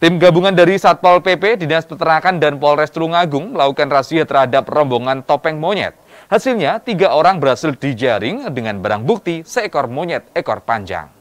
Tim gabungan dari Satpol PP, Dinas Peternakan, dan Polres Tulungagung melakukan razia terhadap rombongan topeng monyet. Hasilnya, tiga orang berhasil dijaring dengan barang bukti seekor monyet ekor panjang.